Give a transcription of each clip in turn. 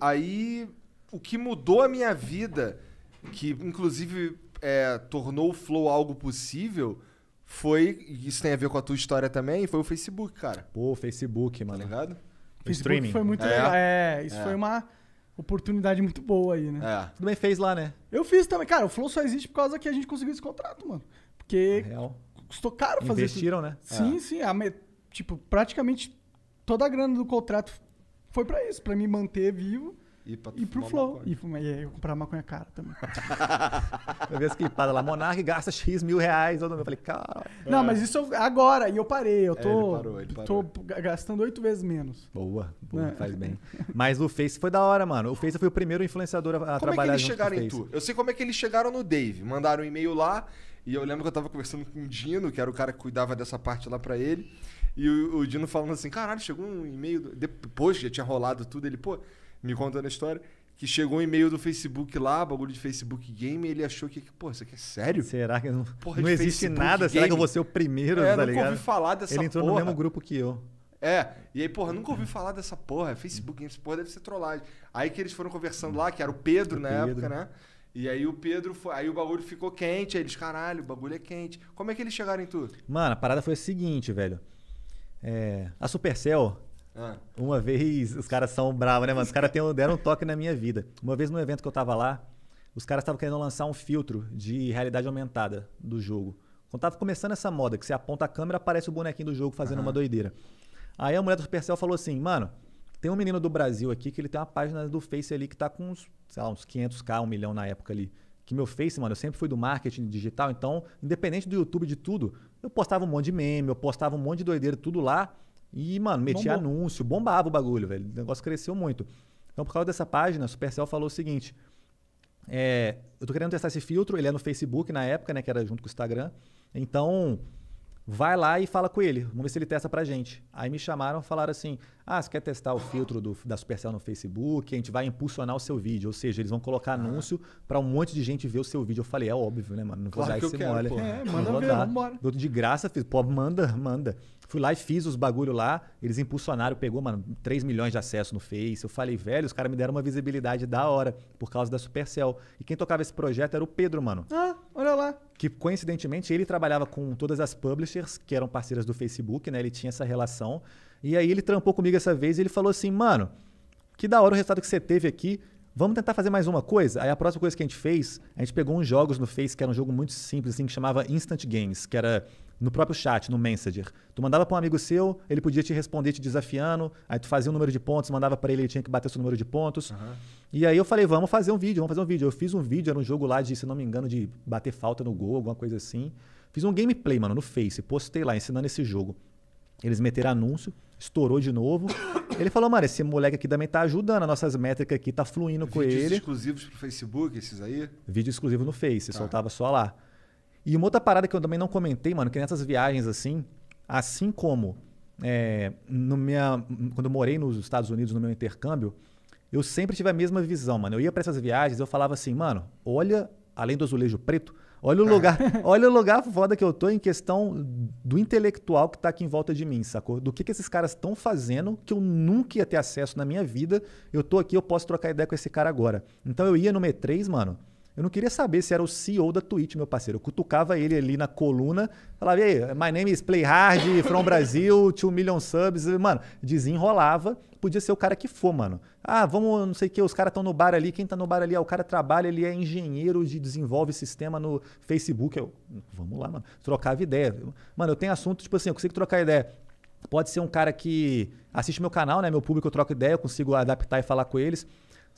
aí o que mudou a minha vida, que inclusive é, tornou o Flow algo possível, foi. Isso tem a ver com a tua história também, foi o Facebook, cara. Pô, Facebook, mano. Tá ligado? O Facebook streaming. foi muito é. legal. É, isso é. foi uma oportunidade muito boa aí, né? É. Tu também fez lá, né? Eu fiz também. Cara, o Flow só existe por causa que a gente conseguiu esse contrato, mano. Porque Real. custou caro fazer Investiram, isso. né? Sim, é. sim. Me... Tipo, praticamente toda a grana do contrato foi para isso, para me manter vivo. E, pra e pro flow. E, fuma, e comprar maconha cara também. eu vi as clipadas lá, Monark gasta X mil reais. Eu falei, cara. Não, é. mas isso agora, e eu parei. Eu é, tô, é, ele parou, ele parou. tô gastando oito vezes menos. Boa, boa, é. faz bem. Mas o Face foi da hora, mano. O Face foi o primeiro influenciador a, como trabalhar. Como é que eles chegaram em tu? Eu sei como é que eles chegaram no Dave. Mandaram um e-mail lá. E eu lembro que eu tava conversando com o Dino, que era o cara que cuidava dessa parte lá para ele. E o, o Dino falando assim, caralho, chegou um e-mail. Do... Depois que já tinha rolado tudo, ele, pô, me contando a história. Que chegou um e-mail do Facebook lá, bagulho de Facebook Game, e ele achou que, pô, isso aqui é sério? Será que não, porra, não existe Facebook nada? Game? Será que eu vou ser o primeiro, é, tá ligado? ouvi falar dessa porra Ele entrou porra. no mesmo grupo que eu. É, e aí, porra, nunca ouvi falar dessa porra. Facebook essa porra, deve ser trollagem. Aí que eles foram conversando lá, que era o Pedro, Pedro. na época, né? E aí o Pedro foi. Aí o bagulho ficou quente. Aí eles, caralho, o bagulho é quente. Como é que eles chegaram em tudo? Mano, a parada foi a seguinte, velho. É, a Supercell, ah. uma vez, os caras são bravos, né? mano. os caras deram um toque na minha vida. Uma vez no evento que eu tava lá, os caras estavam querendo lançar um filtro de realidade aumentada do jogo. Quando tava começando essa moda, que você aponta a câmera, aparece o bonequinho do jogo fazendo uhum. uma doideira. Aí a mulher do Supercell falou assim, mano, tem um menino do Brasil aqui que ele tem uma página do Face ali que tá com uns, sei lá, uns 500k, um milhão na época ali. Que meu Face, mano, eu sempre fui do marketing digital, então, independente do YouTube, de tudo, eu postava um monte de meme, eu postava um monte de doideira, tudo lá. E, mano, metia Bombou. anúncio, bombava o bagulho, velho. O negócio cresceu muito. Então, por causa dessa página, a Supercell falou o seguinte: é, eu tô querendo testar esse filtro, ele é no Facebook na época, né, que era junto com o Instagram. Então, Vai lá e fala com ele, vamos ver se ele testa pra gente. Aí me chamaram falaram assim: ah, você quer testar o filtro do, da Supercell no Facebook? A gente vai impulsionar o seu vídeo. Ou seja, eles vão colocar ah. anúncio para um monte de gente ver o seu vídeo. Eu falei: é óbvio, né, mano? Não vou claro dar que esse mole. É, manda ver, vambora. De graça, fiz. Pô, manda, manda. Fui lá e fiz os bagulho lá, eles impulsionaram, pegou, mano, 3 milhões de acesso no Face. Eu falei, velho, os caras me deram uma visibilidade da hora por causa da Supercell. E quem tocava esse projeto era o Pedro, mano. Ah, olha lá. Que coincidentemente ele trabalhava com todas as publishers que eram parceiras do Facebook, né? Ele tinha essa relação. E aí ele trampou comigo essa vez e ele falou assim, mano, que da hora o resultado que você teve aqui. Vamos tentar fazer mais uma coisa? Aí a próxima coisa que a gente fez, a gente pegou uns jogos no Face, que era um jogo muito simples, assim, que chamava Instant Games, que era no próprio chat, no Messenger. Tu mandava para um amigo seu, ele podia te responder te desafiando, aí tu fazia um número de pontos, mandava para ele, ele tinha que bater seu número de pontos. Uhum. E aí eu falei, vamos fazer um vídeo, vamos fazer um vídeo. Eu fiz um vídeo, era um jogo lá de, se não me engano, de bater falta no gol, alguma coisa assim. Fiz um gameplay, mano, no Face, postei lá, ensinando esse jogo. Eles meteram anúncio, estourou de novo. Ele falou, mano, esse moleque aqui também tá ajudando, as nossas métricas aqui tá fluindo Vídeos com ele. Vídeos exclusivos pro Facebook, esses aí? Vídeo exclusivo no Face, tá. soltava só lá. E uma outra parada que eu também não comentei, mano, que nessas viagens assim, assim como é, no minha, quando eu morei nos Estados Unidos no meu intercâmbio, eu sempre tive a mesma visão, mano. Eu ia para essas viagens, eu falava assim, mano, olha, além do azulejo preto, olha o é. lugar, olha o lugar foda que eu tô em questão do intelectual que tá aqui em volta de mim, sacou? Do que, que esses caras estão fazendo que eu nunca ia ter acesso na minha vida. Eu tô aqui, eu posso trocar ideia com esse cara agora. Então eu ia no M3, mano eu não queria saber se era o CEO da Twitch, meu parceiro. Eu cutucava ele ali na coluna, falava, aí, my name is Playhard, from Brasil, 2 million subs. Mano, desenrolava, podia ser o cara que for, mano. Ah, vamos, não sei o que, os caras estão no bar ali, quem tá no bar ali, ah, o cara trabalha, ele é engenheiro de desenvolve sistema no Facebook. Eu, vamos lá, mano, trocava ideia. Mano, eu tenho assunto, tipo assim, eu consigo trocar ideia pode ser um cara que assiste meu canal, né? Meu público, eu troco ideia, eu consigo adaptar e falar com eles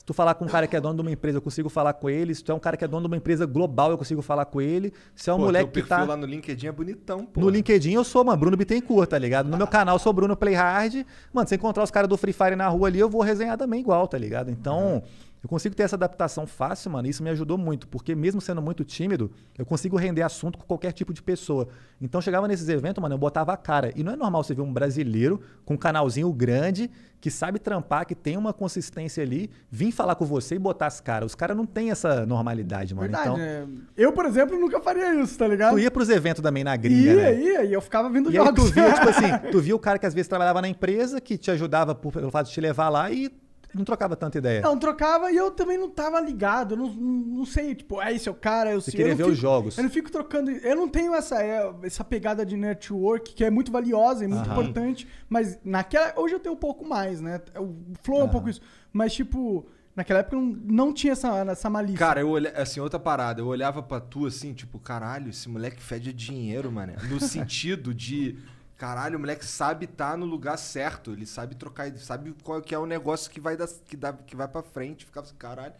tu falar com um cara que é dono de uma empresa, eu consigo falar com ele. Se tu é um cara que é dono de uma empresa global, eu consigo falar com ele. Se é um pô, moleque que tá... lá no LinkedIn é bonitão, pô. No LinkedIn eu sou, mano, Bruno Bittencourt, tá ligado? No ah. meu canal eu sou Bruno Playhard. Mano, se encontrar os caras do Free Fire na rua ali, eu vou resenhar também igual, tá ligado? Então... Uhum. Eu consigo ter essa adaptação fácil, mano, e isso me ajudou muito, porque mesmo sendo muito tímido, eu consigo render assunto com qualquer tipo de pessoa. Então chegava nesses eventos, mano, eu botava a cara. E não é normal você ver um brasileiro com um canalzinho grande, que sabe trampar, que tem uma consistência ali, vir falar com você e botar as caras. Os caras não têm essa normalidade, mano. Verdade, então, é. Eu, por exemplo, nunca faria isso, tá ligado? Tu ia pros eventos também na gringa, ia, né? Ia, e eu ficava vendo e jogos. Aí tu via, tipo assim, tu via o cara que às vezes trabalhava na empresa, que te ajudava por, pelo fato de te levar lá e não trocava tanta ideia. Não, trocava e eu também não tava ligado. Eu não, não sei, tipo, é esse é o cara, eu Você queria ver fico, os jogos. Eu não fico trocando. Eu não tenho essa, é, essa pegada de network que é muito valiosa e muito Aham. importante. Mas naquela. Hoje eu tenho um pouco mais, né? O flow é um pouco isso. Mas, tipo. Naquela época não, não tinha essa, essa malícia. Cara, eu olhava, assim, outra parada, eu olhava pra tu assim, tipo, caralho, esse moleque fede dinheiro, mano. No sentido de Caralho, o moleque sabe estar tá no lugar certo, ele sabe trocar, ele sabe qual que é o negócio que vai dar, que dá, que vai para frente, ficava assim, caralho.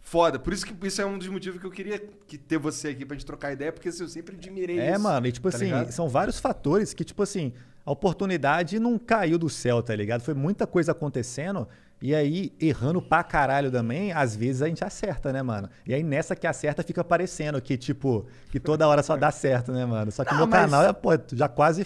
Foda, por isso que isso é um dos motivos que eu queria que ter você aqui pra gente trocar ideia, porque assim, eu sempre admirei é, isso. É, mano, e tipo tá assim, ligado? são vários fatores que, tipo assim, a oportunidade não caiu do céu, tá ligado? Foi muita coisa acontecendo. E aí, errando pra caralho também, às vezes a gente acerta, né, mano? E aí, nessa que acerta, fica parecendo que, tipo, que toda hora só dá certo, né, mano? Só que não, meu mas... canal, é, pô, já quase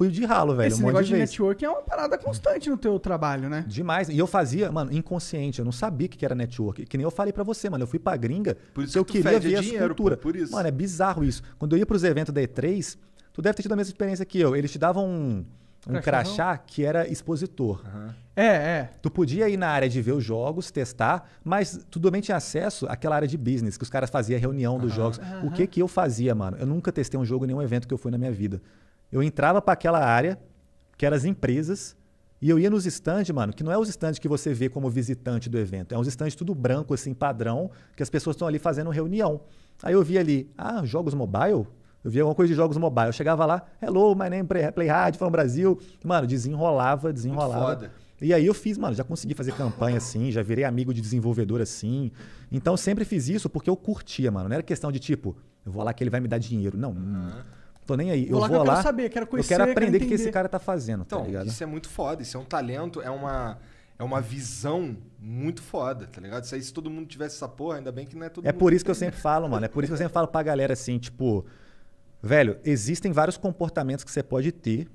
fui de ralo, velho. Esse um negócio de, de networking é uma parada constante no teu trabalho, né? Demais. E eu fazia, mano, inconsciente. Eu não sabia que era network. Que nem eu falei para você, mano. Eu fui pra gringa por isso que eu queria ver a cultura. Por, por isso. Mano, é bizarro isso. Quando eu ia pros eventos da E3, tu deve ter tido a mesma experiência que eu. Eles te davam um, um crachá que era expositor. Uhum. É, é. Tu podia ir na área de ver os jogos, testar, mas tu também tinha acesso àquela área de business, que os caras faziam reunião uhum. dos jogos. Uhum. O que que eu fazia, mano? Eu nunca testei um jogo em nenhum evento que eu fui na minha vida. Eu entrava para aquela área, que eram as empresas, e eu ia nos stands, mano, que não é os stands que você vê como visitante do evento, é uns stands tudo branco, assim, padrão, que as pessoas estão ali fazendo reunião. Aí eu via ali, ah, jogos mobile? Eu via alguma coisa de jogos mobile. Eu chegava lá, hello, my name is é Playhard, from Brasil. Mano, desenrolava, desenrolava. Muito foda. E aí eu fiz, mano, já consegui fazer campanha assim, já virei amigo de desenvolvedor assim. Então sempre fiz isso porque eu curtia, mano. Não era questão de tipo, eu vou lá que ele vai me dar dinheiro. Não. Uhum. Tô nem aí. Vou eu lá, vou eu lá. Quero saber, quero conhecer, eu quero aprender o que, esse cara tá fazendo. Tá então, tá isso é muito foda. Isso é um talento, é uma, é uma visão muito foda, tá ligado? Se aí se todo mundo tivesse essa porra, ainda bem que não é todo É por isso que, que eu né? sempre falo, mano. É por isso que eu sempre falo pra galera assim, tipo, velho, existem vários comportamentos que você pode ter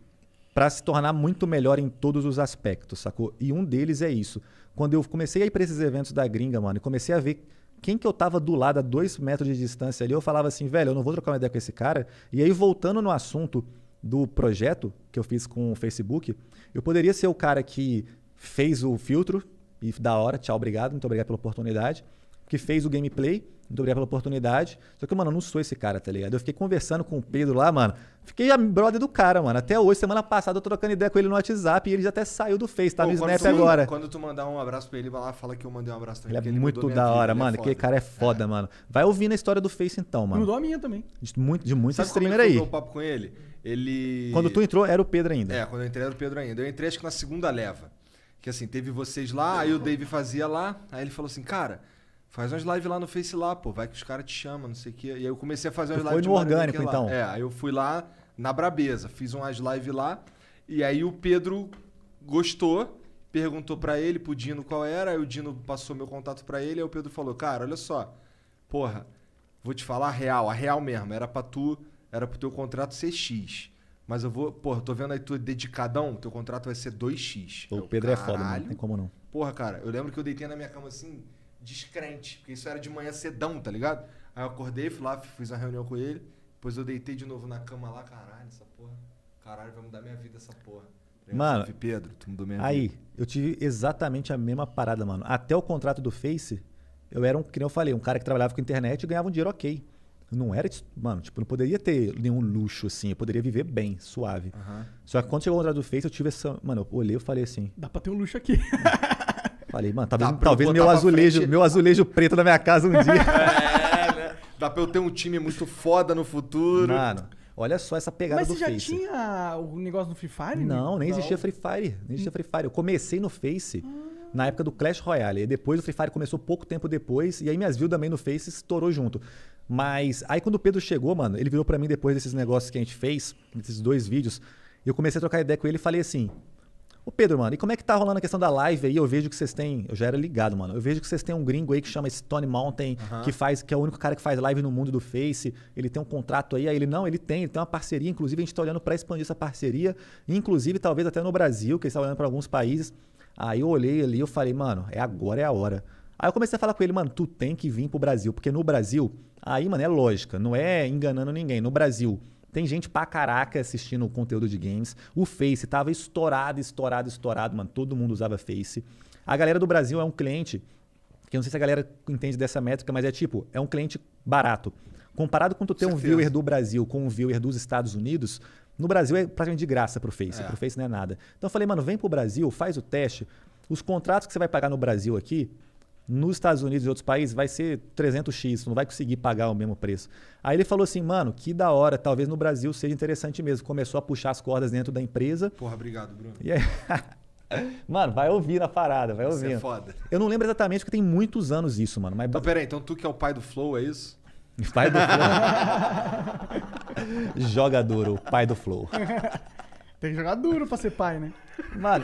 para se tornar muito melhor em todos os aspectos, sacou? E um deles é isso. Quando eu comecei a ir para esses eventos da gringa, mano, e comecei a ver quem que eu tava do lado a dois metros de distância ali, eu falava assim, velho, eu não vou trocar uma ideia com esse cara. E aí, voltando no assunto do projeto que eu fiz com o Facebook, eu poderia ser o cara que fez o filtro, e da hora, tchau, obrigado, muito obrigado pela oportunidade, que fez o gameplay, muito obrigado pela oportunidade. Só que, mano, eu não sou esse cara, tá ligado? Eu fiquei conversando com o Pedro lá, mano. Fiquei a brother do cara, mano. Até hoje, semana passada, eu trocando ideia com ele no WhatsApp e ele já até saiu do Face, tá no Snap tu, agora. Quando tu mandar um abraço pra ele, vai lá fala que eu mandei um abraço também. Ele é muito da hora, vida, é mano. É aquele cara é foda, é. mano. Vai ouvindo a história do Face então, mano. Mudou a minha também. De, muito, de muitos Sabe streamer como é que aí. Eu papo com ele? Ele. Quando tu entrou, era o Pedro ainda. É, quando eu entrei, era o Pedro ainda. Eu entrei, acho que na segunda leva. Que assim, teve vocês lá, aí o Dave fazia lá, aí ele falou assim, cara Faz umas lives lá no Face lá, pô. Vai que os caras te chamam, não sei o quê. E aí eu comecei a fazer umas tu lives. Foi no orgânico, então. É, aí eu fui lá na Brabeza, fiz umas lives lá. E aí o Pedro gostou, perguntou para ele, pro Dino qual era. Aí o Dino passou meu contato para ele. Aí o Pedro falou: Cara, olha só. Porra, vou te falar a real, a real mesmo. Era pra tu, era pro teu contrato ser X. Mas eu vou, porra, tô vendo aí tu é dedicadão, teu contrato vai ser 2x. O Pedro caralho. é foda, mano. Não tem como não. Porra, cara, eu lembro que eu deitei na minha cama assim descrente, porque isso era de manhã cedão, tá ligado? Aí eu acordei, fui lá, fiz a reunião com ele, depois eu deitei de novo na cama lá, caralho, essa porra. Caralho, vai mudar minha vida essa porra. Tá mano, Pedro, tu mudou minha aí, vida. eu tive exatamente a mesma parada, mano. Até o contrato do Face, eu era um, que eu falei, um cara que trabalhava com internet e ganhava um dinheiro ok. não era, mano, tipo, não poderia ter nenhum luxo assim, eu poderia viver bem, suave. Uhum. Só que quando chegou o contrato do Face, eu tive essa, mano, eu olhei e falei assim, dá para ter um luxo aqui. Falei, mano, tá talvez, talvez meu, azulejo, frente... meu azulejo preto na minha casa um dia. É, né? Dá pra eu ter um time muito foda no futuro. Mano, olha só essa pegada Mas do Face. Mas você já tinha o negócio no Free Fire? Não, nem não. existia Free Fire. Nem existia hum. Free Fire. Eu comecei no Face ah. na época do Clash Royale. E depois o Free Fire começou pouco tempo depois. E aí minhas views também no Face estourou junto. Mas aí quando o Pedro chegou, mano, ele virou para mim depois desses negócios que a gente fez, desses dois vídeos. Eu comecei a trocar ideia com ele e falei assim: Ô Pedro, mano, e como é que tá rolando a questão da live aí? Eu vejo que vocês têm. Eu já era ligado, mano. Eu vejo que vocês têm um gringo aí que chama Stone Mountain, uhum. que faz, que é o único cara que faz live no mundo do Face. Ele tem um contrato aí, aí ele não, ele tem, ele tem uma parceria. Inclusive, a gente tá olhando para expandir essa parceria. Inclusive, talvez até no Brasil, que eles tá olhando para alguns países. Aí eu olhei ali eu falei, mano, é agora, é a hora. Aí eu comecei a falar com ele, mano, tu tem que vir pro Brasil, porque no Brasil, aí, mano, é lógica, não é enganando ninguém. No Brasil, tem gente pra caraca assistindo o conteúdo de games. O Face tava estourado, estourado, estourado, mano. Todo mundo usava Face. A galera do Brasil é um cliente, que eu não sei se a galera entende dessa métrica, mas é tipo, é um cliente barato. Comparado com tu ter um viewer do Brasil com um viewer dos Estados Unidos, no Brasil é praticamente de graça pro Face. É. Pro Face não é nada. Então eu falei, mano, vem pro Brasil, faz o teste. Os contratos que você vai pagar no Brasil aqui, nos Estados Unidos e outros países vai ser 300x, não vai conseguir pagar o mesmo preço. Aí ele falou assim, mano, que da hora, talvez no Brasil seja interessante mesmo. Começou a puxar as cordas dentro da empresa. Porra, obrigado, Bruno. E é aí... Mano, vai ouvir na parada, vai ouvir. é foda. Eu não lembro exatamente porque tem muitos anos isso, mano. Mas... Então, peraí, então tu que é o pai do Flow, é isso? Pai do Flow. Joga duro, pai do Flow. Tem que jogar duro pra ser pai, né? Mano.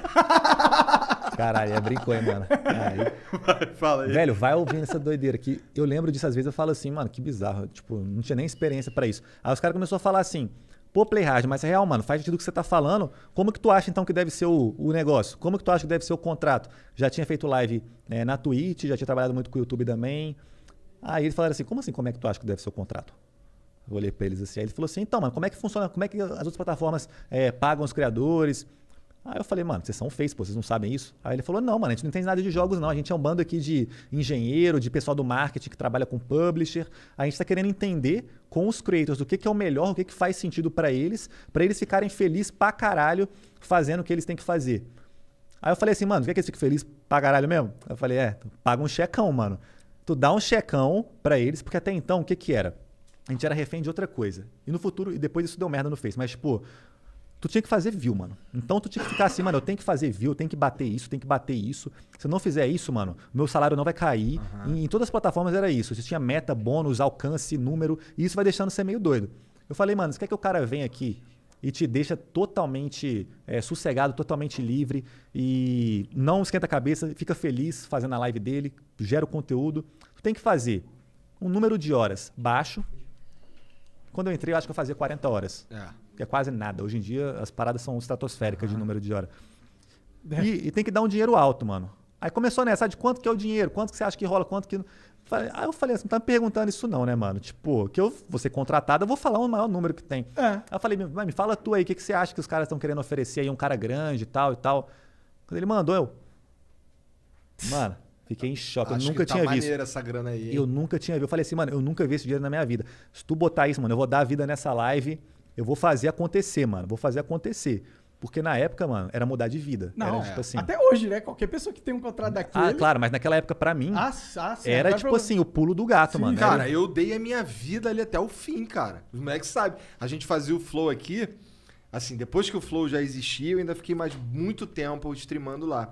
Caralho, é brincou, hein, mano. Aí, vai, fala aí. Velho, vai ouvindo essa doideira aqui. Eu lembro disso, às vezes eu falo assim, mano, que bizarro. Tipo, não tinha nem experiência para isso. Aí os caras começaram a falar assim, pô, Playhard, mas é real, mano, faz sentido o que você tá falando. Como que tu acha, então, que deve ser o, o negócio? Como que tu acha que deve ser o contrato? Já tinha feito live né, na Twitch, já tinha trabalhado muito com o YouTube também. Aí eles falaram assim, como assim, como é que tu acha que deve ser o contrato? Eu olhei pra eles assim. Aí ele falou assim, então, mano, como é que funciona? Como é que as outras plataformas é, pagam os criadores? Aí eu falei, mano, vocês são feios, pô, vocês não sabem isso? Aí ele falou, não, mano, a gente não entende nada de jogos, não. A gente é um bando aqui de engenheiro, de pessoal do marketing que trabalha com publisher. A gente está querendo entender com os creators o que, que é o melhor, o que, que faz sentido para eles, para eles ficarem felizes pra caralho fazendo o que eles têm que fazer. Aí eu falei assim, mano, o que é que eles ficam felizes pra caralho mesmo? Eu falei, é, paga um checão, mano. Tu dá um checão para eles, porque até então, o que que era? A gente era refém de outra coisa. E no futuro, e depois isso deu merda no Face. Mas, tipo tu tinha que fazer view, mano. Então tu tinha que ficar assim, mano, eu tenho que fazer view, eu tenho que bater isso, tenho que bater isso. Se eu não fizer isso, mano, meu salário não vai cair. Uhum. Em, em, todas as plataformas era isso. Você tinha meta, bônus, alcance, número, e isso vai deixando você meio doido. Eu falei, mano, você quer que o cara venha aqui e te deixa totalmente é, sossegado, totalmente livre e não esquenta a cabeça, fica feliz fazendo a live dele, gera o conteúdo. Tu tem que fazer um número de horas baixo. Quando eu entrei, eu acho que eu fazia 40 horas. É que é quase nada. Hoje em dia as paradas são estratosféricas uhum. de número de hora. É. E, e, tem que dar um dinheiro alto, mano. Aí começou nessa, ah, de quanto que é o dinheiro? Quanto que você acha que rola? Quanto que... Aí ah, eu falei assim, não tá me perguntando isso não, né, mano? Tipo, que eu vou ser contratado, eu vou falar o maior número que tem. É. Aí eu falei, mas me fala tu aí, o que, que você acha que os caras estão querendo oferecer aí, um cara grande e tal e tal. Quando ele mandou, eu... Mano, fiquei em choque. Acho eu nunca tá tinha visto. essa grana aí. Hein? Eu nunca tinha visto. Eu falei assim, mano, eu nunca vi esse dinheiro na minha vida. Se tu botar isso, mano, eu vou dar a vida nessa live eu vou fazer acontecer, mano. Vou fazer acontecer. Porque na época, mano, era mudar de vida. Não, era, é. tipo assim... até hoje, né? Qualquer pessoa que tem um contrato daqui. Ah, claro, mas naquela época, para mim, ah, ah, sim, era tipo assim, o pulo do gato, sim, mano. Cara, era... eu dei a minha vida ali até o fim, cara. Os moleques sabem. A gente fazia o flow aqui, assim, depois que o flow já existia, eu ainda fiquei mais muito tempo streamando lá.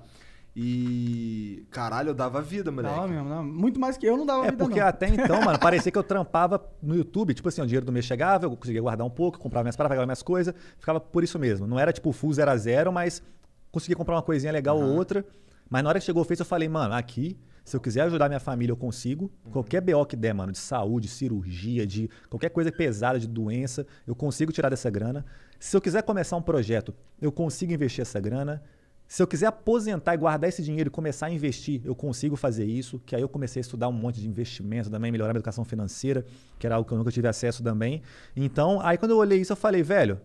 E. Caralho, eu dava vida, moleque. Dava mesmo, não. muito mais que eu não dava é vida. Porque não. até então, mano, parecia que eu trampava no YouTube. Tipo assim, o dinheiro do mês chegava, eu conseguia guardar um pouco, comprava minhas paradas, pagava minhas coisas, ficava por isso mesmo. Não era tipo full zero a zero, mas conseguia comprar uma coisinha legal uhum. ou outra. Mas na hora que chegou o Face, eu falei, mano, aqui, se eu quiser ajudar minha família, eu consigo. Uhum. Qualquer BO que der, mano, de saúde, cirurgia, de qualquer coisa pesada, de doença, eu consigo tirar dessa grana. Se eu quiser começar um projeto, eu consigo investir essa grana. Se eu quiser aposentar e guardar esse dinheiro e começar a investir, eu consigo fazer isso. Que aí eu comecei a estudar um monte de investimento também, melhorar a minha educação financeira, que era algo que eu nunca tive acesso também. Então, aí quando eu olhei isso, eu falei, velho,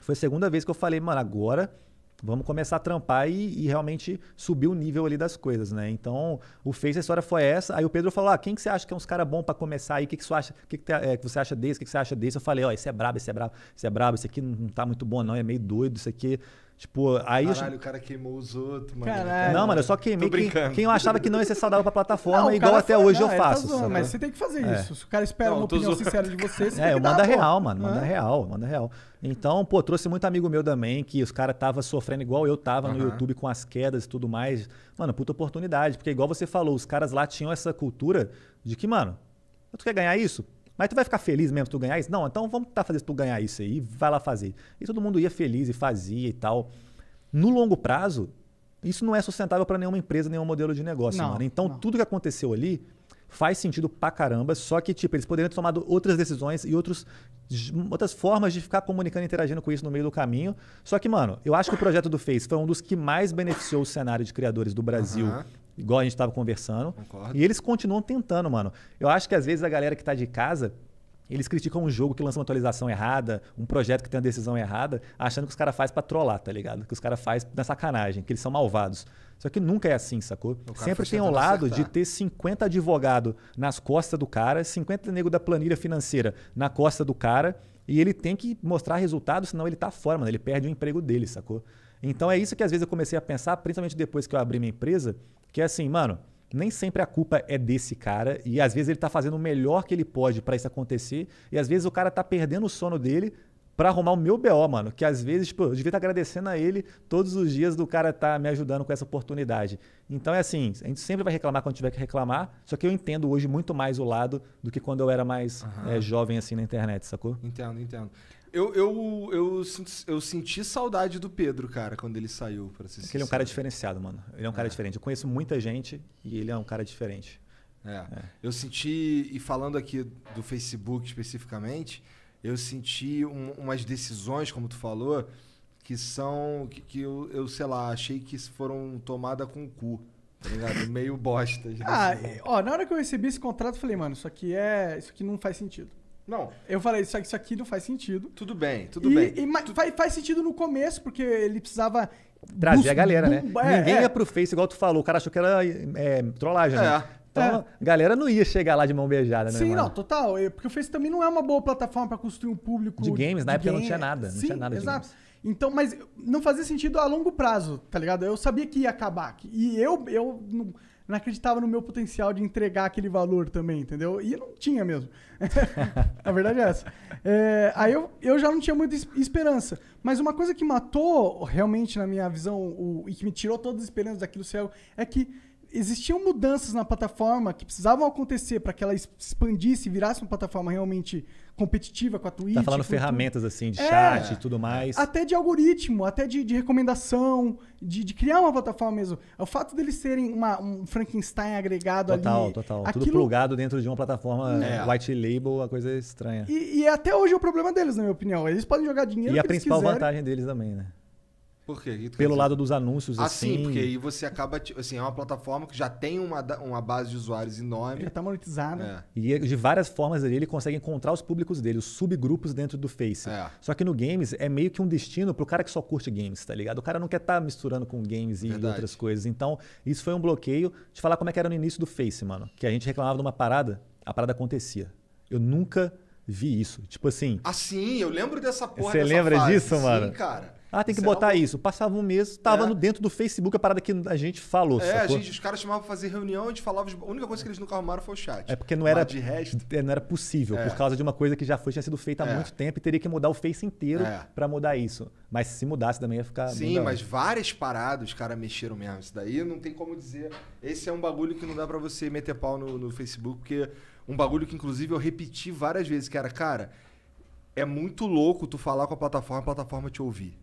foi a segunda vez que eu falei, mano, agora vamos começar a trampar e, e, realmente subir o nível ali das coisas, né? Então, o Face, a história foi essa. Aí o Pedro falou: ah, quem que você acha que é uns caras bons para começar aí? O que, que, você acha, que, que, é, que você acha desse? O que, que, você acha desse? Eu falei: ó, oh, esse é brabo, esse é brabo, esse é brabo, esse aqui não tá muito bom, não, é meio doido, isso aqui Tipo, aí. Caralho, eu... o cara queimou os outros, mano. Caralho. Não, mano, eu só queimei quem, quem, eu achava que não ia ser saudável pra plataforma, não, igual até hoje não, eu tá faço. Tá zoando, mas você tem que fazer é. isso. Se o cara espera não, uma opinião zoando. sincera de você, você É, eu mando a real, mano. Manda ah. real, manda real. Então, pô, trouxe muito amigo meu também, que os caras tava sofrendo igual eu tava no YouTube com as quedas e tudo mais. Mano, puta oportunidade. Porque igual você falou, os caras lá tinham essa cultura de que, mano, tu quer ganhar isso? Mas tu vai ficar feliz mesmo se tu ganhar isso? Não, então vamos tentar fazer se tu ganhar isso aí, vai lá fazer. E todo mundo ia feliz e fazia e tal. No longo prazo, isso não é sustentável para nenhuma empresa, nenhum modelo de negócio, não, mano. Então não. tudo que aconteceu ali faz sentido pra caramba, só que, tipo, eles poderiam ter tomado outras decisões e outros, outras formas de ficar comunicando e interagindo com isso no meio do caminho. Só que, mano, eu acho que o projeto do Face foi um dos que mais beneficiou o cenário de criadores do Brasil uhum igual a gente estava conversando. Concordo. E eles continuam tentando, mano. Eu acho que às vezes a galera que está de casa, eles criticam um jogo que lança uma atualização errada, um projeto que tem uma decisão errada, achando que os caras fazem pra trollar, tá ligado? Que os caras fazem na sacanagem, que eles são malvados. Só que nunca é assim, sacou? Sempre tem um lado acertar. de ter 50 advogado nas costas do cara, 50 nego da planilha financeira na costa do cara, e ele tem que mostrar resultado, senão ele tá fora, mano. Ele perde o emprego dele, sacou? Então é isso que às vezes eu comecei a pensar, principalmente depois que eu abri minha empresa, que é assim, mano, nem sempre a culpa é desse cara e às vezes ele tá fazendo o melhor que ele pode para isso acontecer e às vezes o cara tá perdendo o sono dele para arrumar o meu BO, mano, que às vezes, tipo, eu devia estar tá agradecendo a ele todos os dias do cara tá me ajudando com essa oportunidade. Então é assim, a gente sempre vai reclamar quando tiver que reclamar, só que eu entendo hoje muito mais o lado do que quando eu era mais uhum. é, jovem assim na internet, sacou? Entendo, entendo eu, eu, eu, eu, senti saudade do Pedro, cara, quando ele saiu, para ser Porque é ele é um cara diferenciado, mano. Ele é um cara é. diferente. Eu conheço muita gente e ele é um cara diferente. É. é. Eu senti, e falando aqui do Facebook especificamente, eu senti um, umas decisões, como tu falou, que são. que, que eu, eu, sei lá, achei que foram tomadas com o cu. Tá ligado? Meio bosta. Né? Ah, é, ó, na hora que eu recebi esse contrato, eu falei, mano, isso aqui é. Isso aqui não faz sentido. Não. Eu falei, isso aqui, isso aqui não faz sentido. Tudo bem, tudo e, bem. E tu... faz, faz sentido no começo, porque ele precisava Trazer a galera, né? É, Ninguém é. ia pro Face, igual tu falou. O cara achou que era é, trollagem, né? é. né? Então, é. a galera não ia chegar lá de mão beijada, né? Sim, não, total. É, porque o Face também não é uma boa plataforma para construir um público. De games, de na época game... não tinha nada. Sim, não tinha nada exato. Então, mas não fazia sentido a longo prazo, tá ligado? Eu sabia que ia acabar. E eu, eu não não acreditava no meu potencial de entregar aquele valor também, entendeu? E não tinha mesmo. a verdade é essa. É, aí eu, eu já não tinha muita esperança. Mas uma coisa que matou realmente, na minha visão, o, e que me tirou todas as esperanças daquilo céu, é que existiam mudanças na plataforma que precisavam acontecer para que ela expandisse, virasse uma plataforma realmente competitiva com a Twitch. Tá falando ferramentas assim de é, chat e tudo mais. Até de algoritmo, até de, de recomendação, de, de, criar uma plataforma mesmo. O fato deles serem uma, um Frankenstein agregado total, ali. Total, total. Tudo plugado dentro de uma plataforma é. white label, a coisa é estranha. E, e, é até hoje é o problema deles, na minha opinião. Eles podem jogar dinheiro. E a principal vantagem deles também, né? Por quê? Pelo lado dos anúncios, assim. Assim, porque aí você acaba. Assim, é uma plataforma que já tem uma, uma base de usuários enorme. Já está monetizada. É. E de várias formas ali ele consegue encontrar os públicos dele, os subgrupos dentro do Face. É. Só que no games é meio que um destino pro cara que só curte games, tá ligado? O cara não quer estar tá misturando com games e Verdade. outras coisas. Então, isso foi um bloqueio. De falar como é que era no início do Face, mano. Que a gente reclamava de uma parada, a parada acontecia. Eu nunca vi isso. Tipo assim. Assim, eu lembro dessa porra. Você lembra fase. disso, mano? Sim, cara. Ah, tem que isso é botar isso. Passava um mês, estava é. dentro do Facebook a parada que a gente falou. É, sacou? a gente, os caras chamavam pra fazer reunião, a gente falava. A única coisa que eles nunca arrumaram foi o chat. É porque não era, de resto... É, não era possível, é. por causa de uma coisa que já foi, tinha sido feita há é. muito tempo e teria que mudar o Face inteiro para mudar isso. Mas se mudasse também ia ficar. Sim, mas várias paradas os caras mexeram mesmo. Isso daí não tem como dizer. Esse é um bagulho que não dá para você meter pau no, no Facebook, porque um bagulho que inclusive eu repeti várias vezes, que era, cara, é muito louco tu falar com a plataforma, a plataforma te ouvir.